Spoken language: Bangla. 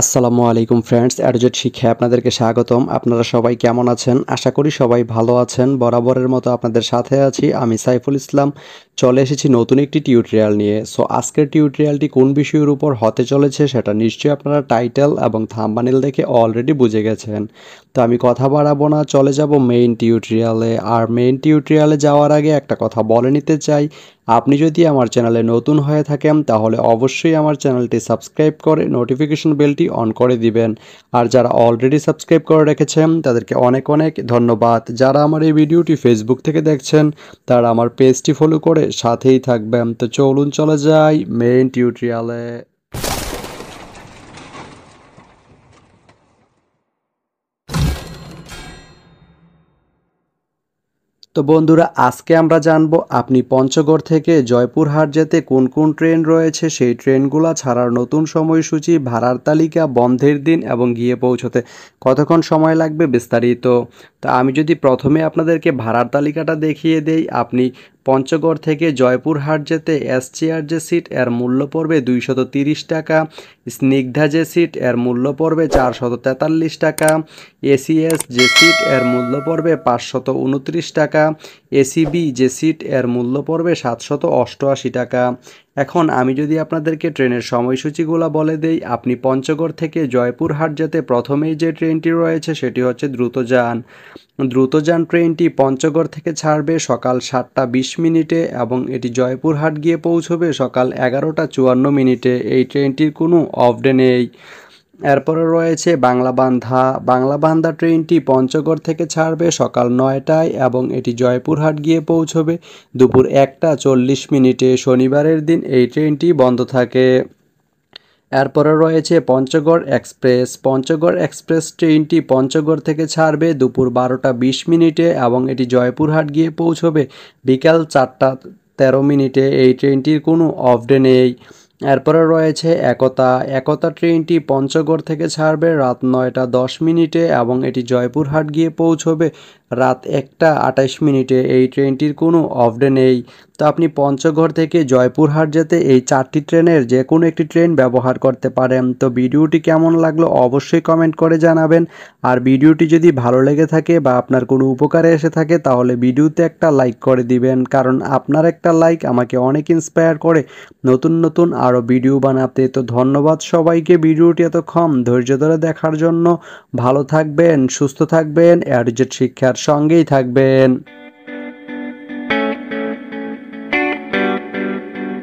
আসসালামু আলাইকুম ফ্রেন্ডস অ্যাডজেট শিক্ষায় আপনাদেরকে স্বাগতম আপনারা সবাই কেমন আছেন আশা করি সবাই ভালো আছেন বরাবরের মতো আপনাদের সাথে আছি আমি সাইফুল ইসলাম চলে এসেছি নতুন একটি টিউটোরিয়াল নিয়ে সো আজকের টিউটোরিয়ালটি কোন বিষয়ের উপর হতে চলেছে সেটা নিশ্চয়ই আপনারা টাইটেল এবং থাম্বানেল দেখে অলরেডি বুঝে গেছেন তো আমি কথা বাড়াবো না চলে যাব মেইন টিউটোরিয়ালে আর মেইন টিউটোরিয়ালে যাওয়ার আগে একটা কথা বলে নিতে চাই আপনি যদি আমার চ্যানেলে নতুন হয়ে থাকেন তাহলে অবশ্যই আমার চ্যানেলটি সাবস্ক্রাইব করে নোটিফিকেশন বেলটি অন করে দিবেন আর যারা অলরেডি সাবস্ক্রাইব করে রেখেছেন তাদেরকে অনেক অনেক ধন্যবাদ যারা আমার এই ভিডিওটি ফেসবুক থেকে দেখছেন তারা আমার পেজটি ফলো করে হবে সাথেই থাকবেন তো চলুন চলে যাই মেইন টিউটোরিয়ালে তো বন্ধুরা আজকে আমরা জানবো আপনি পঞ্চগড় থেকে জয়পুরহাট যেতে কোন কোন ট্রেন রয়েছে সেই ট্রেনগুলো ছাড়ার নতুন সময়সূচি ভাড়ার তালিকা বন্ধের দিন এবং গিয়ে পৌঁছতে কতক্ষণ সময় লাগবে বিস্তারিত তা আমি যদি প্রথমে আপনাদেরকে ভাড়ার তালিকাটা দেখিয়ে দেই আপনি পঞ্চগড় থেকে জয়পুরহাট যেতে এস যে সিট এর মূল্য পড়বে দুইশত তিরিশ টাকা স্নিগ্ধা যে সিট এর মূল্য পড়বে চারশত তেতাল্লিশ টাকা এসিএস যে সিট এর মূল্য পড়বে পাঁচশত উনত্রিশ টাকা এসিবি যে সিট এর মূল্য পড়বে সাতশত অষ্টআশি টাকা এখন আমি যদি আপনাদেরকে ট্রেনের সময়সূচিগুলো বলে দেই আপনি পঞ্চগড় থেকে জয়পুরহাট যেতে প্রথমেই যে ট্রেনটি রয়েছে সেটি হচ্ছে দ্রুতযান দ্রুতযান ট্রেনটি পঞ্চগড় থেকে ছাড়বে সকাল সাতটা বিশ মিনিটে এবং এটি জয়পুরহাট গিয়ে পৌঁছবে সকাল এগারোটা চুয়ান্ন মিনিটে এই ট্রেনটির কোনো অফডে নেই এরপরে রয়েছে বাংলাবান্ধা বান্ধা ট্রেনটি পঞ্চগড় থেকে ছাড়বে সকাল নয়টায় এবং এটি জয়পুরহাট গিয়ে পৌঁছবে দুপুর একটা চল্লিশ মিনিটে শনিবারের দিন এই ট্রেনটি বন্ধ থাকে এরপরে রয়েছে পঞ্চগড় এক্সপ্রেস পঞ্চগড় এক্সপ্রেস ট্রেনটি পঞ্চগড় থেকে ছাড়বে দুপুর বারোটা বিশ মিনিটে এবং এটি জয়পুরহাট গিয়ে পৌঁছবে বিকাল চারটা তেরো মিনিটে এই ট্রেনটির কোনো অফডে নেই এরপরে রয়েছে একতা একতা ট্রেনটি পঞ্চগড় থেকে ছাড়বে রাত নয়টা দশ মিনিটে এবং এটি জয়পুরহাট গিয়ে পৌঁছবে রাত একটা আঠাশ মিনিটে এই ট্রেনটির কোনো অফডে নেই তো আপনি পঞ্চগড় থেকে জয়পুরহাট যেতে এই চারটি ট্রেনের যে কোনো একটি ট্রেন ব্যবহার করতে পারেন তো ভিডিওটি কেমন লাগলো অবশ্যই কমেন্ট করে জানাবেন আর ভিডিওটি যদি ভালো লেগে থাকে বা আপনার কোনো উপকারে এসে থাকে তাহলে ভিডিওতে একটা লাইক করে দিবেন কারণ আপনার একটা লাইক আমাকে অনেক ইন্সপায়ার করে নতুন নতুন আর আরও ভিডিও বানাতে তো ধন্যবাদ সবাইকে ভিডিওটি এতক্ষণ ধৈর্য ধরে দেখার জন্য ভালো থাকবেন সুস্থ থাকবেন অ্যাডজেট শিক্ষার সঙ্গেই থাকবেন